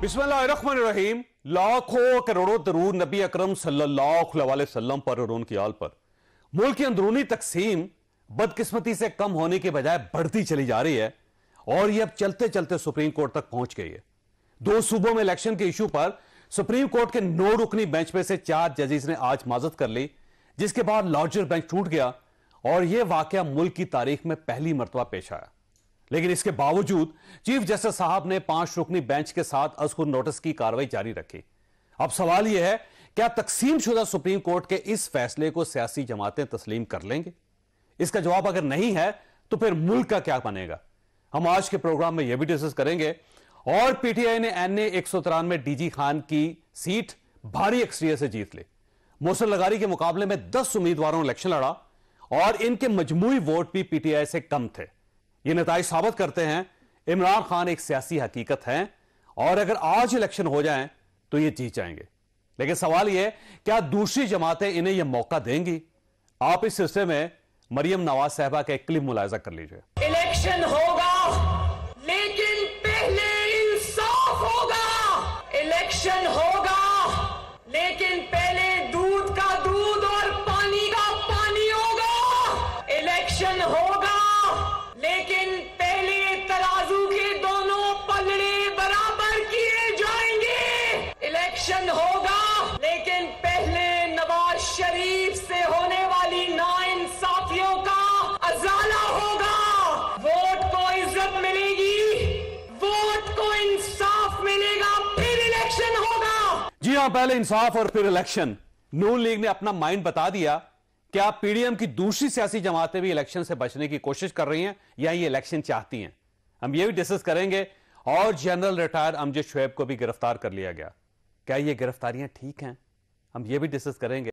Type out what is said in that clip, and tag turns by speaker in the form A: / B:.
A: बिस्मिल्लाहिर्रहमानिर्रहीम लाखों करोड़ों दरूर नबी अकरम सल्लल्लाहु अलैहि वसल्लम पर और उनकी आल पर मुल्क की अंदरूनी तकसीम बदकिस्मती से कम होने के बजाय बढ़ती चली जा रही है और यह अब चलते चलते सुप्रीम कोर्ट तक पहुंच गई है दो सूबों में इलेक्शन के इशू पर सुप्रीम कोर्ट के नौ रुकनी बेंच में से चार जजेस ने आज माजत कर ली जिसके बाद लार्जर बेंच टूट गया और यह वाकया मुल्क की तारीख में पहली मरतबा पेश आया लेकिन इसके बावजूद चीफ जस्टिस साहब ने पांच रुकनी बेंच के साथ अजहर नोटिस की कार्रवाई जारी रखी अब सवाल यह है क्या तकसीम शुदा सुप्रीम कोर्ट के इस फैसले को सियासी जमातें तस्लीम कर लेंगे इसका जवाब अगर नहीं है तो फिर मुल्क का क्या बनेगा हम आज के प्रोग्राम में यह भी डिस्कस करेंगे और पीटीआई ने एन ए एक सौ तिरानवे डीजी खान की सीट भारी अक्सरियत से जीत ली मोहसिन लगारी के मुकाबले में दस उम्मीदवारों ने इलेक्शन लड़ा और इनके मजमू वोट भी पीटीआई से कम थे ये नतज साबित करते हैं इमरान खान एक सियासी हकीकत है और अगर आज इलेक्शन हो जाए तो ये जीत जाएंगे लेकिन सवाल यह क्या दूसरी जमातें इन्हें यह मौका देंगी आप इस सिलसिले में मरियम नवाज साहबा का एक क्लिप मुलायजा कर लीजिए
B: इलेक्शन होगा
A: जी हां पहले इंसाफ और फिर इलेक्शन नून लीग ने अपना माइंड बता दिया कि आप पीडीएम की दूसरी सियासी जमातें भी इलेक्शन से बचने की कोशिश कर रही हैं या ये इलेक्शन चाहती हैं हम ये भी डिस्कस करेंगे और जनरल रिटायर्ड अमजद शुएब को भी गिरफ्तार कर लिया गया क्या ये गिरफ्तारियां ठीक हैं हम ये भी डिस्कस करेंगे